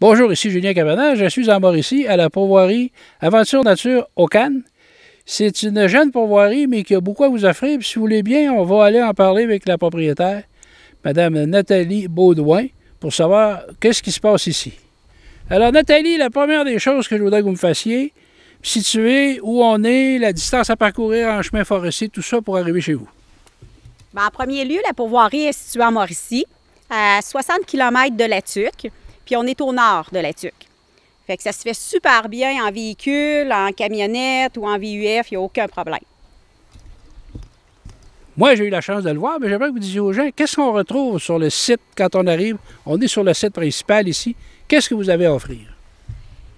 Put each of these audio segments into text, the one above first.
Bonjour, ici Julien Cabernet. Je suis en Mauricie à la pourvoirie Aventure Nature au Cannes. C'est une jeune pourvoirie, mais qui a beaucoup à vous offrir. Puis, si vous voulez bien, on va aller en parler avec la propriétaire, Mme Nathalie Baudouin, pour savoir qu'est-ce qui se passe ici. Alors, Nathalie, la première des choses que je voudrais que vous me fassiez, situer où on est, la distance à parcourir en chemin forestier, tout ça pour arriver chez vous. Ben, en premier lieu, la pourvoirie est située en Mauricie, à 60 km de la Tuque. Puis on est au nord de la Tuc. Fait que ça se fait super bien en véhicule, en camionnette ou en VUF, il n'y a aucun problème. Moi, j'ai eu la chance de le voir, mais j'aimerais que vous disiez aux gens, qu'est-ce qu'on retrouve sur le site quand on arrive? On est sur le site principal ici. Qu'est-ce que vous avez à offrir?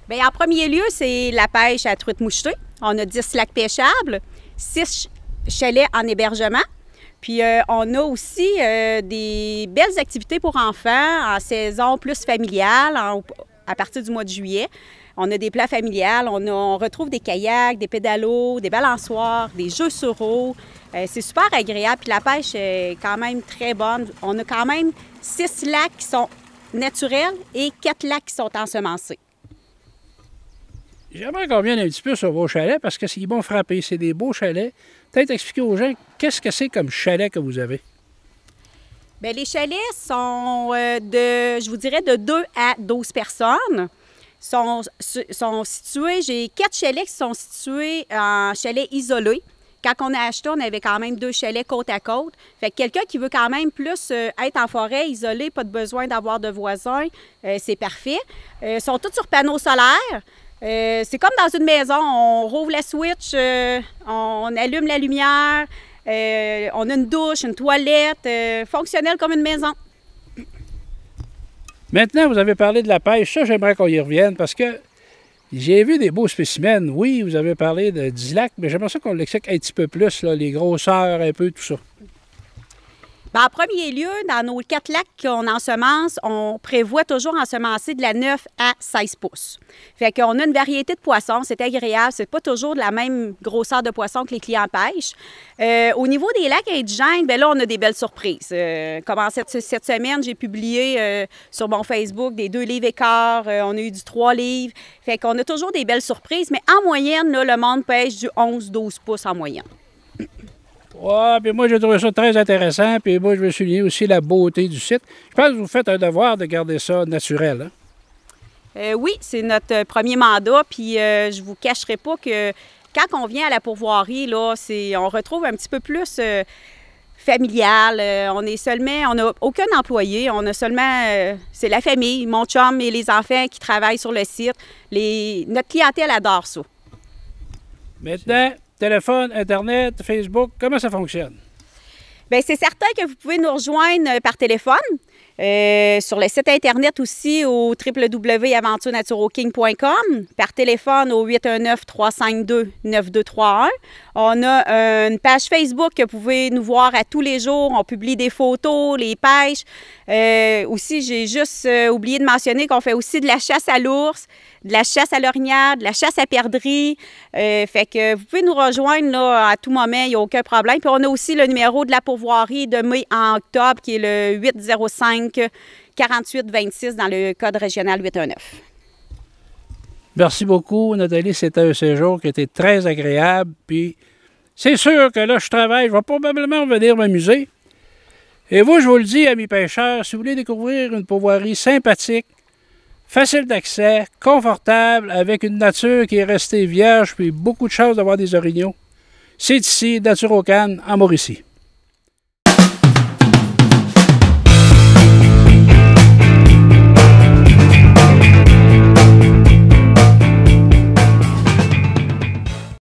Bien, en premier lieu, c'est la pêche à truite mouchetée. On a 10 lacs pêchables, 6 chalets en hébergement, puis euh, on a aussi euh, des belles activités pour enfants en saison plus familiale à partir du mois de juillet. On a des plats familiales, on, retrouve des kayaks, des pédalos, des balançoires, des jeux sur eau. Euh, c'est super agréable. Puis la pêche est quand même très bonne. On a quand même six lacs qui sont naturels et quatre lacs qui sont ensemencés. J'aimerais qu'on vienne un petit peu sur vos chalets parce que c'est bon frapper, c'est des beaux chalets. Peut-être expliquer aux gens qu'est-ce que c'est comme chalet que vous avez. Bien, les chalets sont euh, de, je vous dirais, de 2 à 12 personnes. Sont, sont situés, j'ai quatre chalets qui sont situés en chalet isolé. Quand on a acheté, on avait quand même deux chalets côte à côte. Fait que quelqu'un qui veut quand même plus euh, être en forêt, isolé, pas de besoin d'avoir de voisins, euh, c'est parfait. Ils sont tous sur panneaux solaires. Euh, c'est comme dans une maison, on rouvre la switch, euh, on, allume la lumière, euh, on a une douche, une toilette, fonctionnel comme une maison. Maintenant, vous avez parlé de la pêche. Ça, j'aimerais qu'on y revienne parce que j'ai vu des beaux spécimens. Oui, vous avez parlé de Dilac, mais j'aimerais ça qu'on l'explique un petit peu plus, les grosseurs, un peu, tout ça. Ben, en premier lieu, dans nos quatre lacs qu'on ensemence, on prévoit toujours ensemencer de la 9 à 16 pouces. Fait qu'on a une variété de poissons, c'est agréable, c'est pas toujours de la même grosseur de poisson que les clients pêchent. Euh, au niveau des lacs indigènes, bien là, on a des belles surprises. Euh, cette, semaine, j'ai publié euh, sur mon Facebook des deux livres écarts, on a eu du trois livres. Fait qu'on a toujours des belles surprises, mais en moyenne, le monde pêche du 11-12 pouces en moyenne. Ouais, puis moi, j'ai trouvé ça très intéressant. Puis moi, je veux souligner aussi la beauté du site. Je pense que vous faites un devoir de garder ça naturel. Hein? Euh, oui, c'est notre euh, premier mandat. Puis je euh, je vous cacherai pas que quand on vient à la pourvoirie, là, on retrouve un petit peu plus. familial. on est seulement, on n'a aucun employé. On a seulement, c'est la famille, mon chum et les enfants qui travaillent sur le site. Les, notre clientèle adore ça. Maintenant, téléphone, Internet, Facebook, comment ça fonctionne? Bien, c'est certain que vous pouvez nous rejoindre euh, par téléphone. Euh, sur le site Internet aussi au www.aventurenaturoking.com, par téléphone au 819-352-9231. On a euh, une page Facebook que vous pouvez nous voir à tous les jours. On publie des photos, les pêches. Euh, aussi, j'ai juste oublié de mentionner qu'on fait aussi de la chasse à l'ours, de la chasse à l'ornière, de la chasse à perdrix. fait que vous pouvez nous rejoindre à tout moment, il n'y a aucun problème. Puis on a aussi le numéro de la pourvoirie de mai en octobre qui est le 805 4826 dans le Code régional 819. Merci beaucoup, Nathalie. C'était un séjour qui était très agréable. Puis c'est sûr que là, je travaille. Je vais probablement venir m'amuser. Et vous, je vous le dis, amis pêcheurs, si vous voulez découvrir une pourvoirie sympathique, facile d'accès, confortable, avec une nature qui est restée vierge, puis beaucoup de chance d'avoir des orignaux, c'est ici, Nature au Cannes, en Mauricie.